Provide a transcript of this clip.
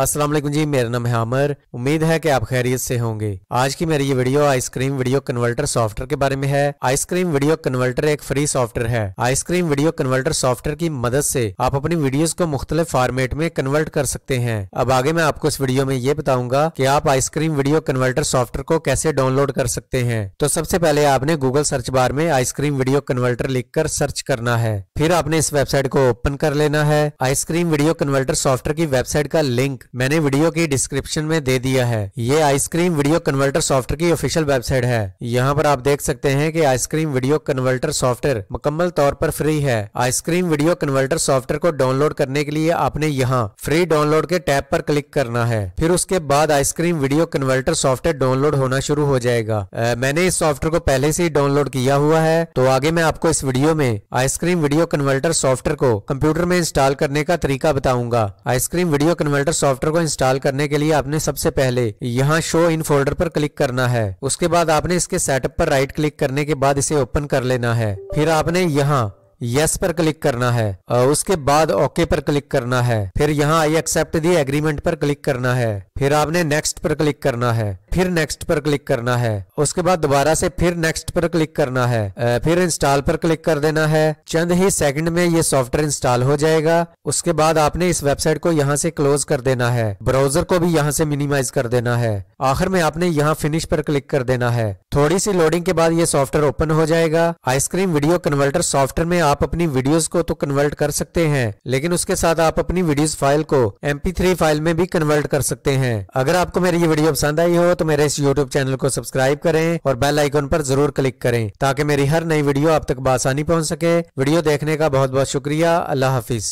असलम जी मेरा नाम है अमर उम्मीद है कि आप खैरियत से होंगे आज की मेरी ये video Icecream Video Converter software के बारे में है आइसक्रीम वीडियो कन्वर्टर एक फ्री सॉफ्टवेयर है आइसक्रीम वीडियो कन्वर्टर सॉफ्टवेयर की मदद से आप अपनी वीडियोस को मुख्तलिफ फॉर्मेट में कन्वर्ट कर सकते हैं अब आगे मैं आपको इस वीडियो में ये बताऊंगा की आप आइसक्रीम वीडियो कन्वर्टर सॉफ्टवेयर को कैसे डाउनलोड कर सकते हैं तो सबसे पहले आपने गूगल सर्च बार में आइसक्रीम वीडियो कन्वर्टर लिख सर्च करना है फिर आपने इस वेबसाइट को ओपन कर लेना है आइसक्रीम वीडियो कन्वर्टर सॉफ्टवेयर की वेबसाइट का लिंक लिंक मैंने वीडियो की डिस्क्रिप्शन में दे दिया है ये आइसक्रीम वीडियो कन्वर्टर सॉफ्टवेयर की ऑफिशियल वेबसाइट है यहाँ पर आप देख सकते हैं कि आइसक्रीम वीडियो कन्वर्टर सॉफ्टवेयर मुकम्मल तौर पर फ्री है आइसक्रीम वीडियो कन्वर्टर सॉफ्टवेयर को डाउनलोड करने के लिए आपने यहाँ फ्री डाउनलोड के टैब पर क्लिक करना है फिर उसके बाद Icecream Video Converter software download होना शुरू हो जाएगा मैंने इस सॉफ्टवेयर को पहले से ही डाउनलोड किया हुआ है तो आगे मैं आपको इस वीडियो में आइसक्रीम वीडियो कन्वर्टर सॉफ्टवेयर को कंप्यूटर में इंस्टॉल करने का तरीका बताऊंगा Icecream Video Converter soft software को इंस्टॉल करने के लिए आपने सबसे पहले यहाँ शो इन फोल्डर पर क्लिक करना है उसके बाद आपने इसके सेटअप पर राइट क्लिक करने के बाद इसे ओपन कर लेना है फिर आपने यहाँ यस पर क्लिक करना है उसके बाद ओके पर क्लिक करना है फिर यहाँ आई एक्सेप्ट दी एग्रीमेंट पर क्लिक करना है फिर आपने नेक्स्ट पर क्लिक करना है फिर नेक्स्ट पर क्लिक करना है उसके बाद दोबारा से फिर नेक्स्ट पर क्लिक करना है फिर इंस्टॉल पर क्लिक कर देना है चंद ही सेकंड में ये सॉफ्टवेयर इंस्टॉल हो जाएगा उसके बाद आपने इस वेबसाइट को यहाँ से क्लोज कर देना है ब्राउजर को भी यहाँ से मिनिमाइज कर देना है आखिर में आपने यहाँ फिनिश पर क्लिक कर देना है थोड़ी सी लोडिंग के बाद ये सॉफ्टवेयर ओपन हो जाएगा आइसक्रीम वीडियो कन्वर्टर सॉफ्टवेयर में आप आप अपनी वीडियोस को तो कन्वर्ट कर सकते हैं लेकिन उसके साथ आप अपनी वीडियोस फाइल को एम फाइल में भी कन्वर्ट कर सकते हैं अगर आपको मेरी ये वीडियो पसंद आई हो तो मेरे इस यूट्यूब चैनल को सब्सक्राइब करें और बेल आइकन पर जरूर क्लिक करें ताकि मेरी हर नई वीडियो आप तक बासानी पहुँच सके वीडियो देखने का बहुत बहुत शुक्रिया अल्लाह हाफिज